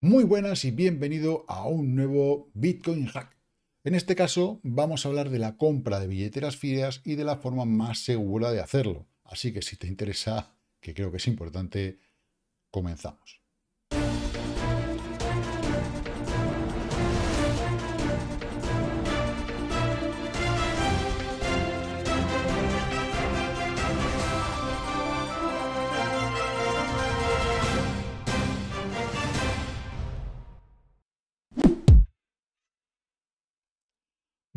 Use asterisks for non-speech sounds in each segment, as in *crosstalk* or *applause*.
Muy buenas y bienvenido a un nuevo Bitcoin Hack. En este caso vamos a hablar de la compra de billeteras fideas y de la forma más segura de hacerlo. Así que si te interesa, que creo que es importante, comenzamos.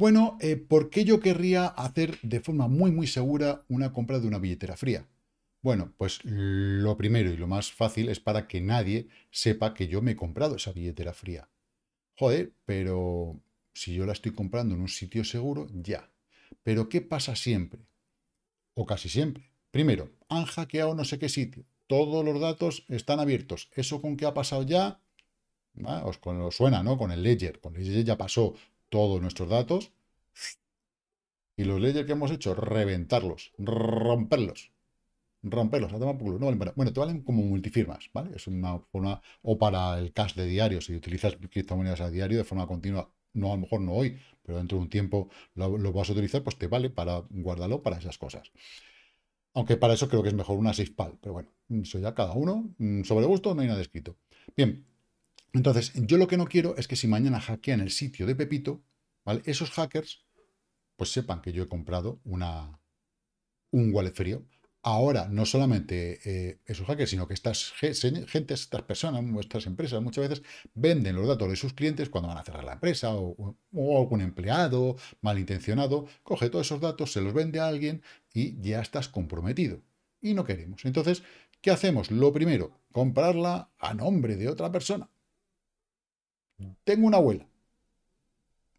Bueno, eh, ¿por qué yo querría hacer de forma muy, muy segura una compra de una billetera fría? Bueno, pues lo primero y lo más fácil es para que nadie sepa que yo me he comprado esa billetera fría. Joder, pero si yo la estoy comprando en un sitio seguro, ya. Pero ¿qué pasa siempre? O casi siempre. Primero, han hackeado no sé qué sitio. Todos los datos están abiertos. Eso con qué ha pasado ya, ah, os, os suena, ¿no? Con el Ledger. Con el Ledger ya pasó todos nuestros datos y los leyes que hemos hecho, reventarlos, romperlos, romperlos, a No valen para, bueno, te valen como multifirmas, ¿vale? Es una forma, o para el cash de diario, si utilizas criptomonedas a diario de forma continua, no a lo mejor no hoy, pero dentro de un tiempo lo, vas a utilizar, pues te vale para guardarlo para esas cosas. Aunque para eso creo que es mejor una pal. pero bueno, eso ya cada uno, mm, sobre gusto no hay nada escrito. Bien, entonces, yo lo que no quiero es que si mañana hackean el sitio de Pepito, ¿vale? Esos hackers, pues sepan que yo he comprado una, un wallet frío. Ahora, no solamente eh, esos hackers, sino que estas gente, estas personas, nuestras empresas, muchas veces venden los datos de sus clientes cuando van a cerrar la empresa o algún empleado malintencionado, coge todos esos datos, se los vende a alguien y ya estás comprometido. Y no queremos. Entonces, ¿qué hacemos? Lo primero, comprarla a nombre de otra persona. Tengo una abuela.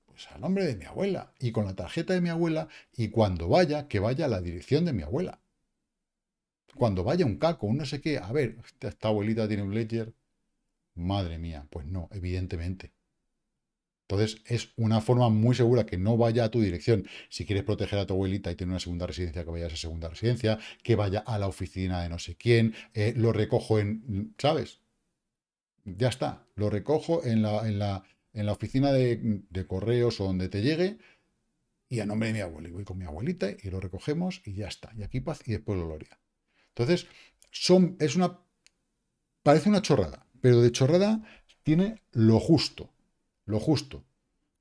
Pues al nombre de mi abuela y con la tarjeta de mi abuela y cuando vaya, que vaya a la dirección de mi abuela. Cuando vaya un caco, un no sé qué, a ver, esta abuelita tiene un ledger. Madre mía, pues no, evidentemente. Entonces es una forma muy segura que no vaya a tu dirección. Si quieres proteger a tu abuelita y tiene una segunda residencia, que vaya a esa segunda residencia, que vaya a la oficina de no sé quién, eh, lo recojo en, ¿sabes? Ya está, lo recojo en la, en la, en la oficina de, correos o donde te llegue y a nombre de mi abuelo. Y voy con mi abuelita y lo recogemos y ya está. Y aquí paz y después lo gloria. Entonces, son, es una, parece una chorrada, pero de chorrada tiene lo justo, lo justo.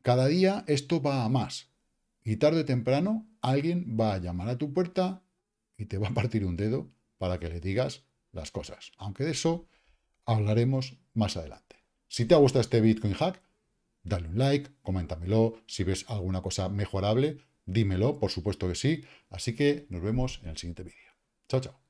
Cada día esto va a más. Y tarde o temprano alguien va a llamar a tu puerta y te va a *laughs* partir un dedo para que le digas las cosas. Aunque de eso hablaremos más adelante. Si te ha gustado este Bitcoin Hack, dale un like, coméntamelo, si ves alguna cosa mejorable, dímelo, por supuesto que sí. Así que nos vemos en el siguiente vídeo. Chao, chao.